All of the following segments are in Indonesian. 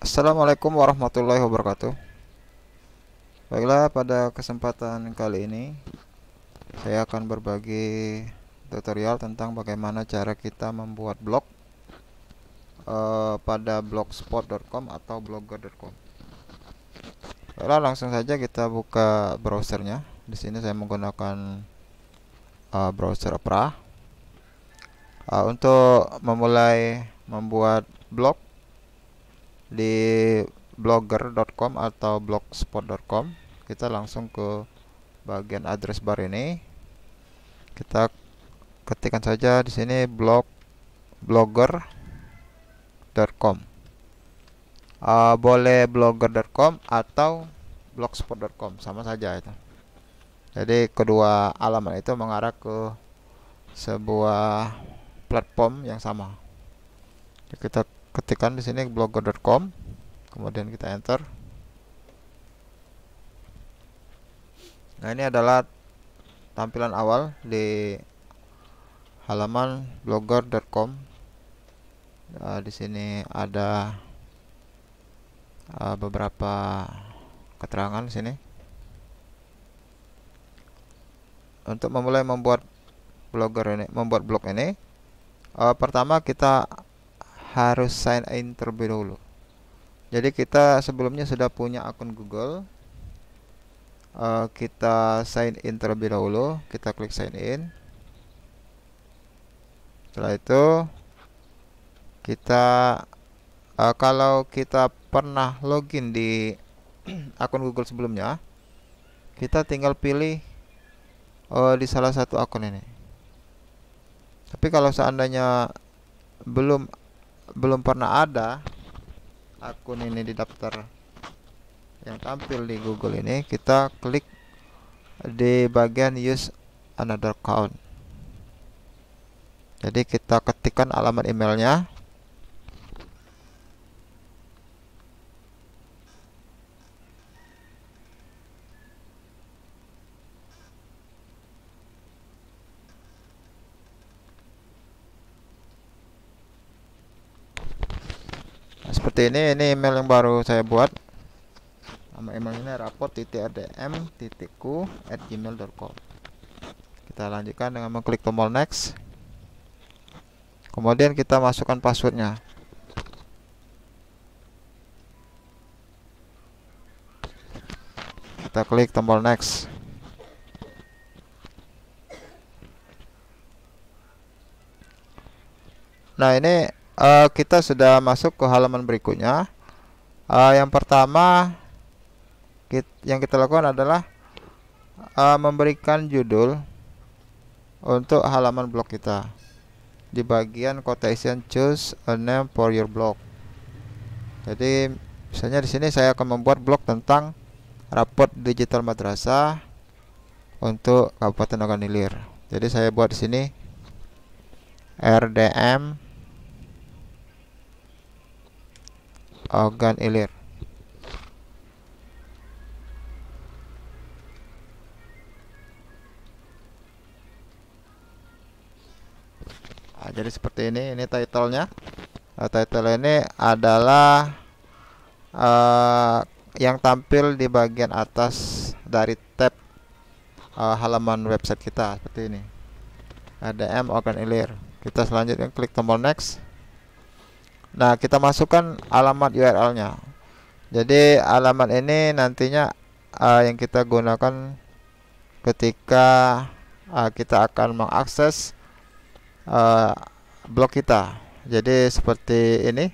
Assalamualaikum warahmatullahi wabarakatuh Baiklah pada kesempatan kali ini Saya akan berbagi tutorial tentang bagaimana cara kita membuat blog uh, Pada blogspot.com atau blogger.com Baiklah langsung saja kita buka browsernya Di sini saya menggunakan uh, browser Opera uh, Untuk memulai membuat blog di blogger.com atau blogspot.com kita langsung ke bagian address bar ini kita ketikkan saja di sini blog blogger.com uh, ah, boleh blogger.com atau blogspot.com sama saja itu jadi kedua alamat itu mengarah ke sebuah platform yang sama kita ketikkan di sini blogger.com kemudian kita enter nah ini adalah tampilan awal di halaman blogger.com uh, nah, di sini ada uh, beberapa keterangan di sini untuk memulai membuat blogger ini membuat blog ini uh, pertama kita harus sign in terlebih dahulu jadi kita sebelumnya sudah punya akun Google uh, kita sign in terlebih dahulu kita klik sign in setelah itu kita uh, kalau kita pernah login di akun Google sebelumnya kita tinggal pilih uh, di salah satu akun ini tapi kalau seandainya belum belum pernah ada akun ini di daftar yang tampil di Google ini kita klik di bagian use another account jadi kita ketikkan alamat emailnya ini ini email yang baru saya buat nama email ini raport.rdm.ku at gmail.com kita lanjutkan dengan mengklik tombol next kemudian kita masukkan passwordnya kita klik tombol next nah ini uh, kita sudah masuk ke halaman berikutnya uh, yang pertama kita, yang kita lakukan adalah uh, memberikan judul untuk halaman blog kita di bagian quotation choose a name for your blog jadi misalnya di sini saya akan membuat blog tentang Raport digital madrasah untuk Kabupaten Ogan Ilir. Jadi saya buat di sini RDM organ ilir. Nah, jadi seperti ini, ini titlenya. Nah, title ini adalah uh, yang tampil di bagian atas dari tab uh, halaman website kita seperti ini. ada M organ ilir. Kita selanjutnya klik tombol next. Nah, kita masukkan alamat URL-nya. Jadi, alamat ini nantinya uh, yang kita gunakan ketika uh, kita akan mengakses uh, blog kita. Jadi, seperti ini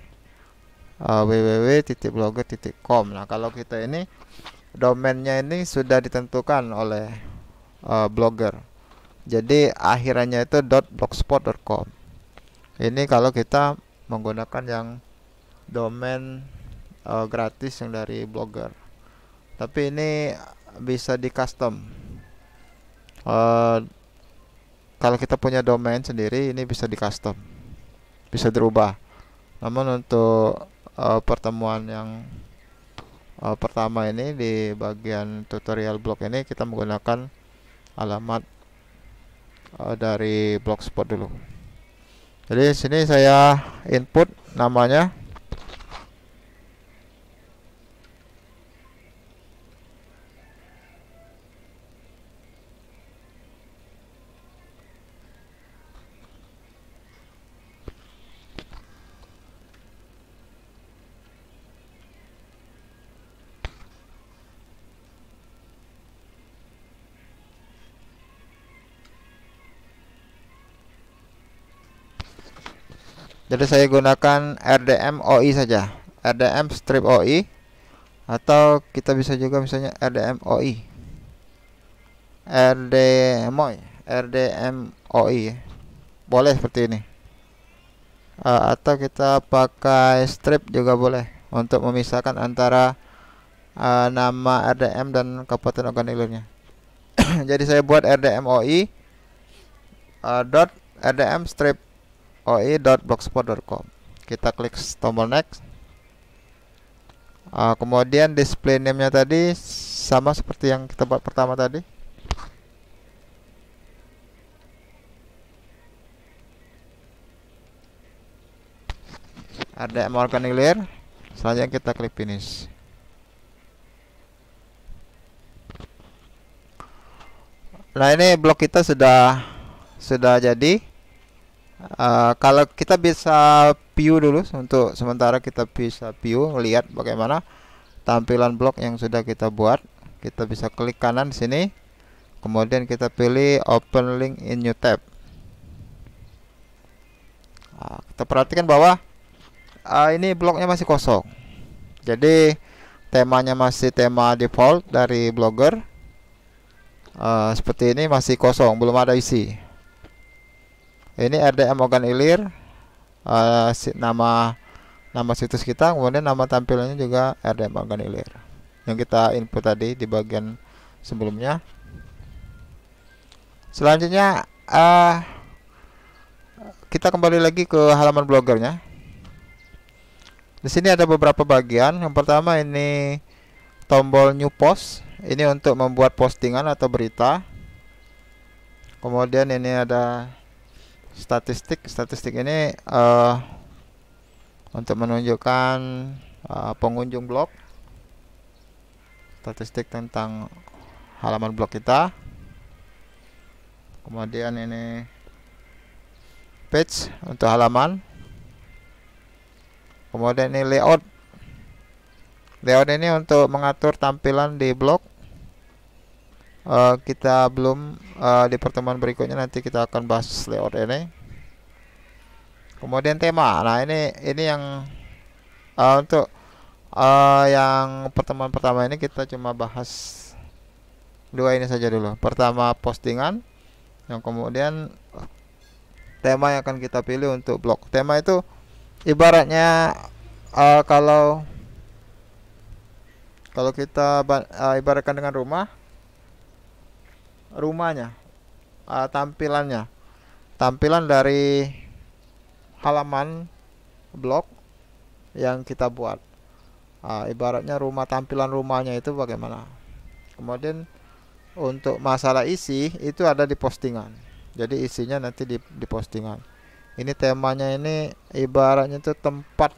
uh, www.blogger.com. Nah, kalau kita ini domainnya ini sudah ditentukan oleh uh, blogger. Jadi, akhirannya itu .blogspot.com. Ini kalau kita menggunakan yang domain uh, gratis yang dari blogger tapi ini bisa di custom uh, eh, kalau kita punya domain sendiri ini bisa di custom bisa dirubah namun untuk uh, pertemuan yang uh, pertama ini di bagian tutorial blog ini kita menggunakan alamat uh, dari blogspot dulu jadi sini saya input namanya jadi saya gunakan RDM OI saja RDM strip OI atau kita bisa juga misalnya RDM OI RDMOI RDM OI ya. boleh seperti ini uh, atau kita pakai strip juga boleh untuk memisahkan antara uh, nama RDM dan kabupaten organik jadi saya buat RDM OI uh, e, dot RDM strip oe.blogspot.com kita klik tombol next uh, kemudian display name nya tadi sama seperti yang kita buat pertama tadi ada organic layer selanjutnya kita klik finish nah ini blog kita sudah sudah jadi uh, kalau kita bisa view dulu untuk sementara kita bisa view lihat bagaimana tampilan blok yang sudah kita buat kita bisa klik kanan sini kemudian kita pilih open link in new tab nah, kita perhatikan bahwa uh, ini bloknya masih kosong jadi temanya masih tema default dari blogger uh, seperti ini masih kosong belum ada isi ini RDM organ ilir uh, nama nama situs kita kemudian nama tampilannya juga RDM organ ilir yang kita input tadi di bagian sebelumnya selanjutnya uh, kita kembali lagi ke halaman blogernya di sini ada beberapa bagian yang pertama ini tombol new post ini untuk membuat postingan atau berita kemudian ini ada statistik statistik ini uh, untuk menunjukkan uh, pengunjung blog statistik tentang halaman blog kita kemudian ini page untuk halaman kemudian ini layout layout ini untuk mengatur tampilan di blog Eh, kita belum uh, di pertemuan berikutnya nanti kita akan bahas layout ini kemudian tema nah ini ini yang uh, untuk uh, yang pertemuan pertama ini kita cuma bahas dua ini saja dulu pertama postingan yang kemudian tema yang akan kita pilih untuk blog tema itu ibaratnya uh, kalau kalau kita uh, ibaratkan dengan rumah rumahnya uh, tampilannya tampilan dari halaman blog yang kita buat uh, ibaratnya rumah tampilan rumahnya itu bagaimana kemudian untuk masalah isi itu ada di postingan jadi isinya nanti di, di postingan ini temanya ini ibaratnya itu tempat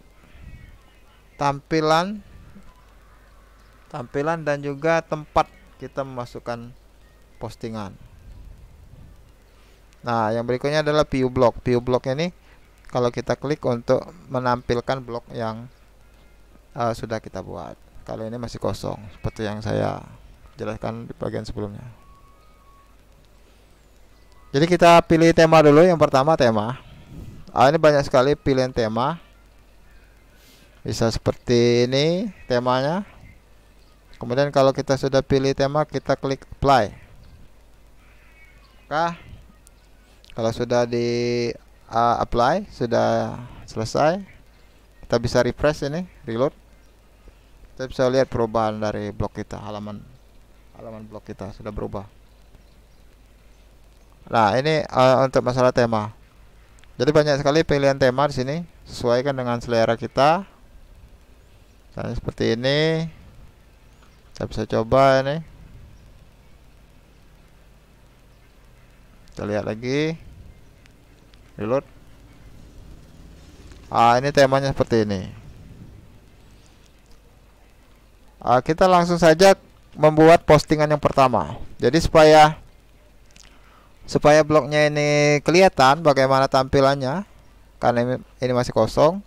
tampilan tampilan dan juga tempat kita memasukkan postingan. Nah, yang berikutnya adalah view block. View block ini kalau kita klik untuk menampilkan blog yang uh, sudah kita buat. Kalau ini masih kosong, seperti yang saya jelaskan di bagian sebelumnya. Jadi kita pilih tema dulu. Yang pertama tema. Ah, ini banyak sekali pilihan tema. Bisa seperti ini temanya. Kemudian kalau kita sudah pilih tema, kita klik apply maka kalau sudah di uh, apply sudah selesai kita bisa refresh ini reload kita bisa lihat perubahan dari blok kita halaman halaman blok kita sudah berubah nah ini uh, untuk masalah tema jadi banyak sekali pilihan tema di sini sesuaikan dengan selera kita misalnya seperti ini kita bisa coba ini kita lihat lagi reload ah ini temanya seperti ini ah, kita langsung saja membuat postingan yang pertama jadi supaya supaya blognya ini kelihatan bagaimana tampilannya karena ini, ini masih kosong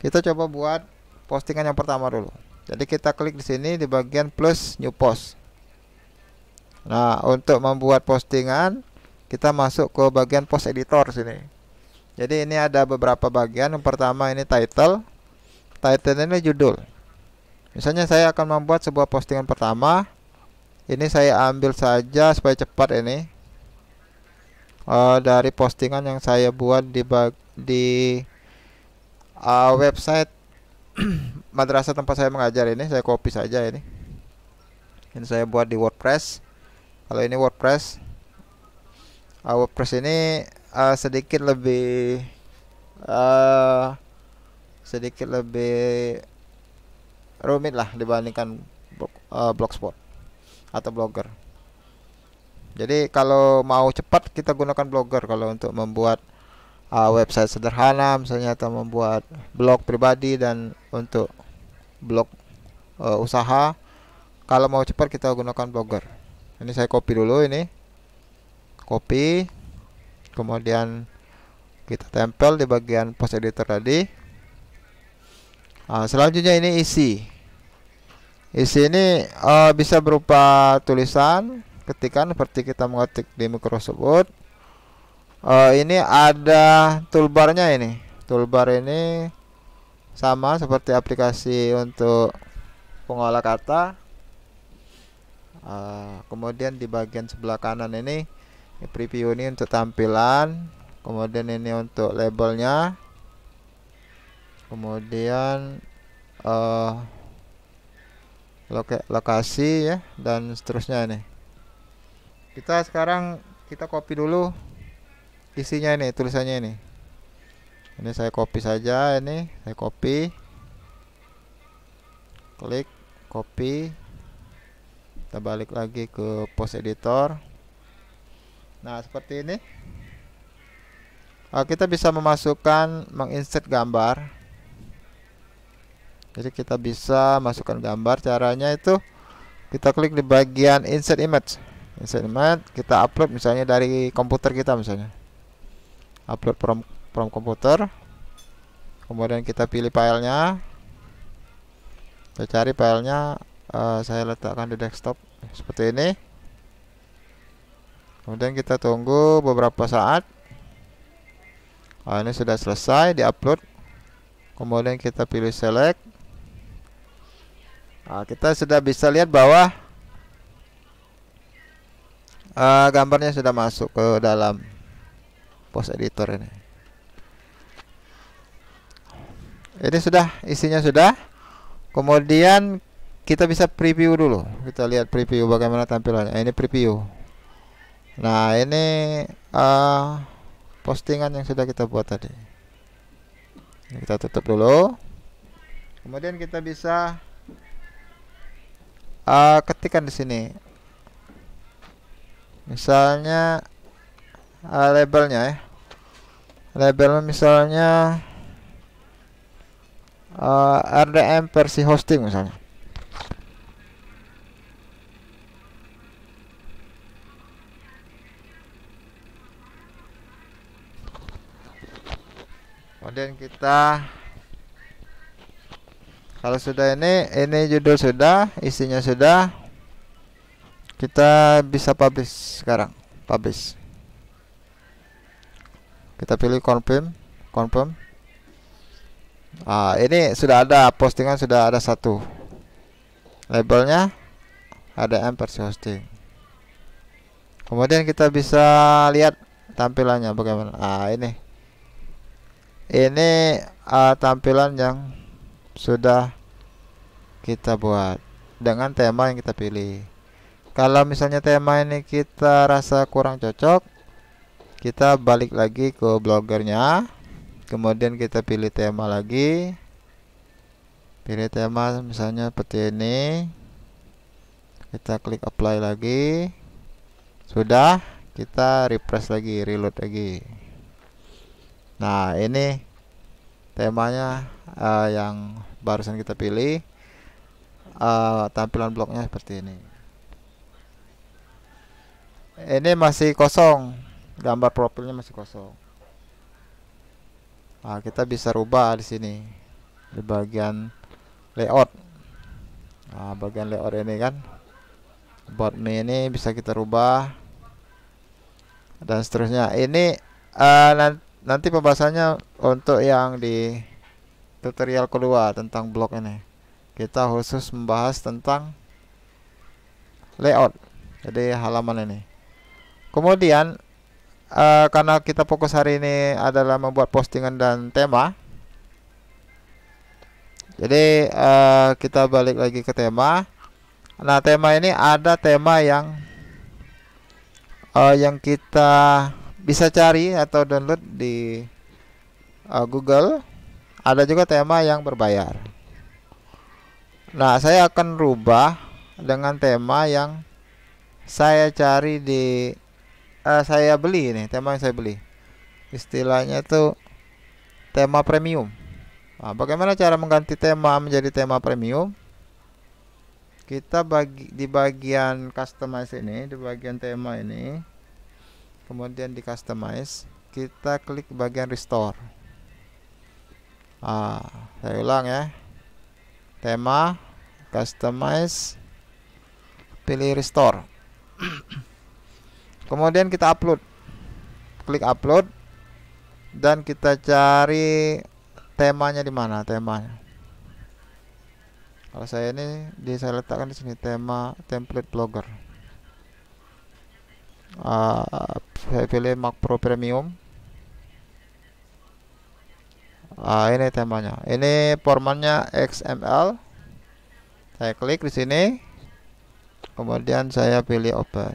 kita coba buat postingan yang pertama dulu jadi kita klik di sini di bagian plus new post nah untuk membuat postingan kita masuk ke bagian post editor sini jadi ini ada beberapa bagian yang pertama ini title title ini judul misalnya saya akan membuat sebuah postingan pertama ini saya ambil saja supaya cepat ini uh, dari postingan yang saya buat di di uh, website madrasah tempat saya mengajar ini saya copy saja ini ini saya buat di WordPress kalau ini WordPress uh, WordPress ini uh, sedikit lebih uh, sedikit lebih rumit lah dibandingkan uh, blogspot atau blogger. Jadi kalau mau cepat kita gunakan blogger kalau untuk membuat uh, website sederhana misalnya atau membuat blog pribadi dan untuk blog uh, usaha kalau mau cepat kita gunakan blogger. Ini saya copy dulu ini copy kemudian kita tempel di bagian post editor tadi nah, selanjutnya ini isi isi ini uh, bisa berupa tulisan ketikan seperti kita mengetik di Microsoft Word uh, ah, ini ada toolbarnya ini toolbar ini sama seperti aplikasi untuk pengolah kata uh, kemudian di bagian sebelah kanan ini ini preview ini untuk tampilan kemudian ini untuk labelnya kemudian uh, eh, loka lokasi ya dan seterusnya ini. kita sekarang kita copy dulu isinya ini tulisannya ini ini saya copy saja ini saya copy klik copy kita balik lagi ke post editor nah seperti ini Nah, kita bisa memasukkan menginsert gambar jadi kita bisa masukkan gambar caranya itu kita klik di bagian insert image insert image kita upload misalnya dari komputer kita misalnya upload from from komputer kemudian kita pilih filenya kita cari filenya uh, saya letakkan di desktop seperti ini kemudian kita tunggu beberapa saat nah, ini sudah selesai di upload kemudian kita pilih select nah, kita sudah bisa lihat bahwa uh, ah, gambarnya sudah masuk ke dalam post editor ini ini sudah isinya sudah kemudian kita bisa preview dulu kita lihat preview bagaimana tampilannya ini preview Nah ini uh, postingan yang sudah kita buat tadi. Ini kita tutup dulu. Kemudian kita bisa uh, eh, ketikkan di sini. Misalnya uh, labelnya ya. Label misalnya uh, RDM versi hosting misalnya. kemudian kita kalau sudah ini ini judul sudah isinya sudah kita bisa publish sekarang publish kita pilih confirm confirm ah ini sudah ada postingan sudah ada satu labelnya ada versi hosting kemudian kita bisa lihat tampilannya bagaimana ah ini ini uh, tampilan yang sudah kita buat dengan tema yang kita pilih kalau misalnya tema ini kita rasa kurang cocok kita balik lagi ke blogernya, kemudian kita pilih tema lagi pilih tema misalnya seperti ini kita klik apply lagi sudah kita refresh lagi reload lagi Nah, ini temanya uh, yang barusan kita pilih. Uh, tampilan bloknya seperti ini. Ini masih kosong, gambar profilnya masih kosong. Nah, kita bisa rubah di sini di bagian layout. Nah, bagian layout ini kan board me ini bisa kita rubah dan seterusnya. Ini uh, nanti nanti pembahasannya untuk yang di tutorial kedua tentang blog ini kita khusus membahas tentang layout jadi halaman ini kemudian uh, karena kita fokus hari ini adalah membuat postingan dan tema jadi uh, kita balik lagi ke tema nah tema ini ada tema yang uh, yang kita bisa cari atau download di uh, Google. Ada juga tema yang berbayar. Nah, saya akan rubah dengan tema yang saya cari di uh, saya beli ini, tema yang saya beli. Istilahnya itu tema premium. Nah, bagaimana cara mengganti tema menjadi tema premium? Kita bagi di bagian customize ini, di bagian tema ini kemudian di customize kita klik bagian restore ah saya ulang ya tema customize pilih restore kemudian kita upload klik upload dan kita cari temanya di mana temanya kalau saya ini di saya letakkan di sini tema template blogger saya pilih Mac Pro Premium uh, ini temanya ini formatnya XML saya klik di sini kemudian saya pilih open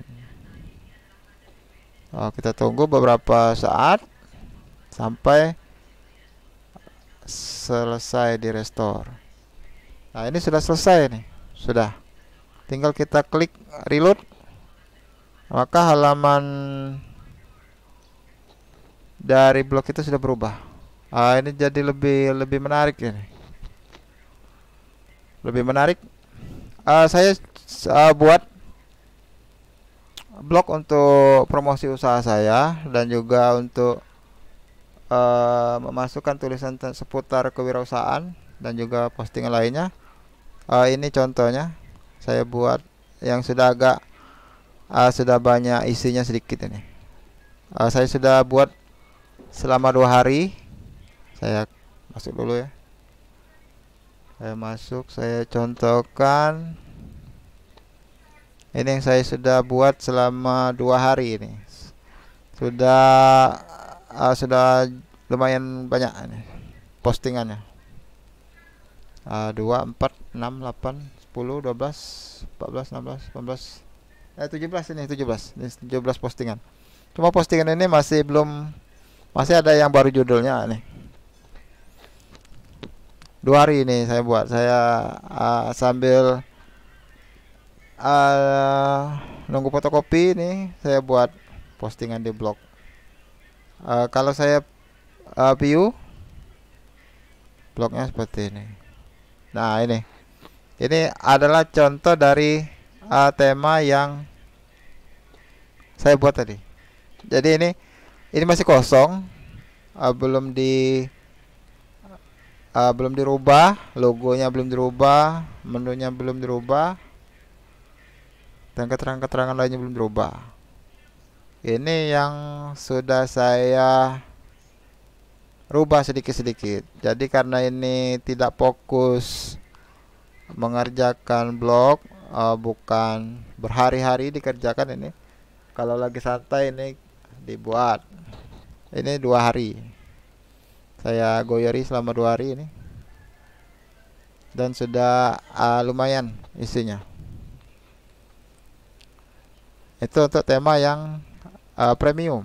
uh, kita tunggu beberapa saat sampai selesai di restore nah ini sudah selesai nih sudah tinggal kita klik reload maka halaman dari blok itu sudah berubah ah, ini jadi lebih lebih menarik ini lebih menarik uh, saya uh, buat blog untuk promosi usaha saya dan juga untuk uh, memasukkan tulisan seputar kewirausahaan dan juga posting lainnya uh, ini contohnya saya buat yang sudah agak uh, sudah banyak isinya sedikit ini uh, saya sudah buat selama dua hari saya masuk dulu ya saya masuk saya contohkan ini yang saya sudah buat selama dua hari ini sudah uh, sudah lumayan banyak ini postingannya uh, 2 4 6 8 10 12 14 16 18 eh, 17 ini 17 ini 17 postingan cuma postingan ini masih belum masih ada yang baru judulnya nih dua hari ini saya buat saya uh, sambil uh, nunggu fotokopi ini saya buat postingan di blog uh, kalau saya uh, view blognya seperti ini nah ini ini adalah contoh dari uh, tema yang saya buat tadi. Jadi ini ini masih kosong, uh, belum di uh, belum dirubah, logonya belum dirubah, menunya belum dirubah, dan keterangan-keterangan lainnya belum dirubah. Ini yang sudah saya rubah sedikit-sedikit. Jadi karena ini tidak fokus mengerjakan blog uh, bukan berhari-hari dikerjakan ini kalau lagi santai ini dibuat ini dua hari saya goyori selama dua hari ini dan sudah uh, lumayan isinya itu untuk tema yang uh, premium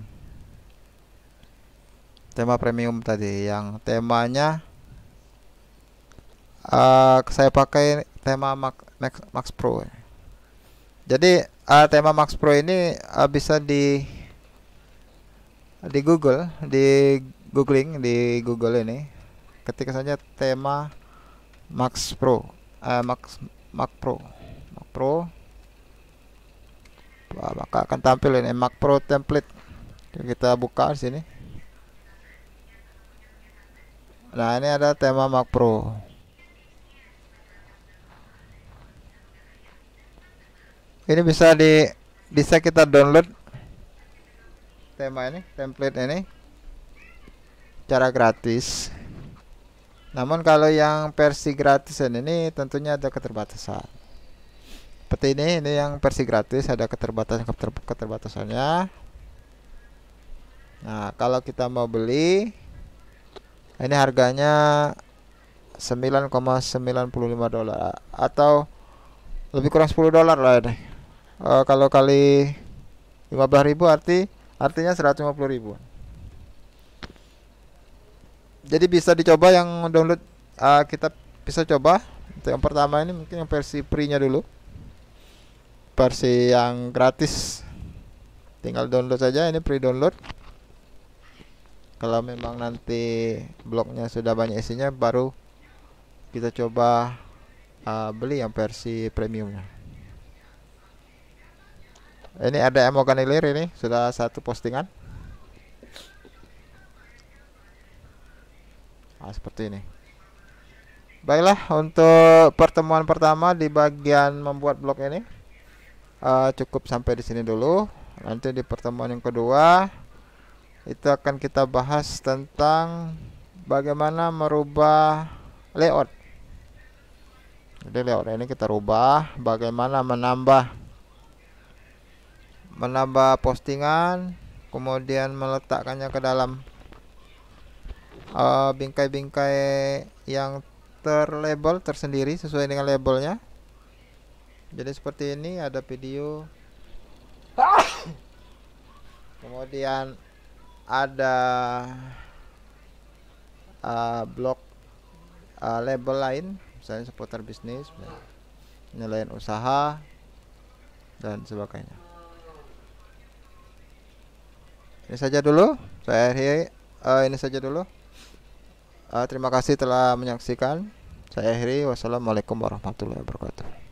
tema premium tadi yang temanya uh, saya pakai tema mak Max, Max Pro. Jadi uh, tema Max Pro ini uh, bisa di di Google, di googling di Google ini. Ketika saja tema Max Pro, uh, Max Mac Pro, Mac Pro. Wah, maka akan tampil ini Mac Pro template. Kita buka di sini. Nah, ini ada tema Mac Pro. ini bisa di bisa kita download tema ini template ini cara gratis namun kalau yang versi gratis ini tentunya ada keterbatasan seperti ini ini yang versi gratis ada keterbatasan keter, keterbatasannya nah kalau kita mau beli ini harganya 9,95 dolar atau lebih kurang 10 dolar lah ini uh, kalau kali 15.000 arti artinya 150.000 jadi bisa dicoba yang download uh, kita bisa coba yang pertama ini mungkin yang versi free nya dulu versi yang gratis tinggal download saja ini pre download kalau memang nanti blognya sudah banyak isinya baru kita coba uh, beli yang versi premiumnya ini ada emokan hilir ini sudah satu postingan. Nah, seperti ini. Baiklah untuk pertemuan pertama di bagian membuat blog ini uh, cukup sampai di sini dulu. Nanti di pertemuan yang kedua itu akan kita bahas tentang bagaimana merubah layout. Jadi layout ini kita rubah, bagaimana menambah menambah postingan kemudian meletakkannya ke dalam eh, bingkai-bingkai uh, yang terlabel tersendiri sesuai dengan labelnya jadi seperti ini ada video kemudian ada uh, blog uh, label lain misalnya seputar bisnis penilaian usaha dan sebagainya ini saja dulu saya akhiri uh, ini saja dulu uh, terima kasih telah menyaksikan saya akhiri wassalamualaikum warahmatullahi wabarakatuh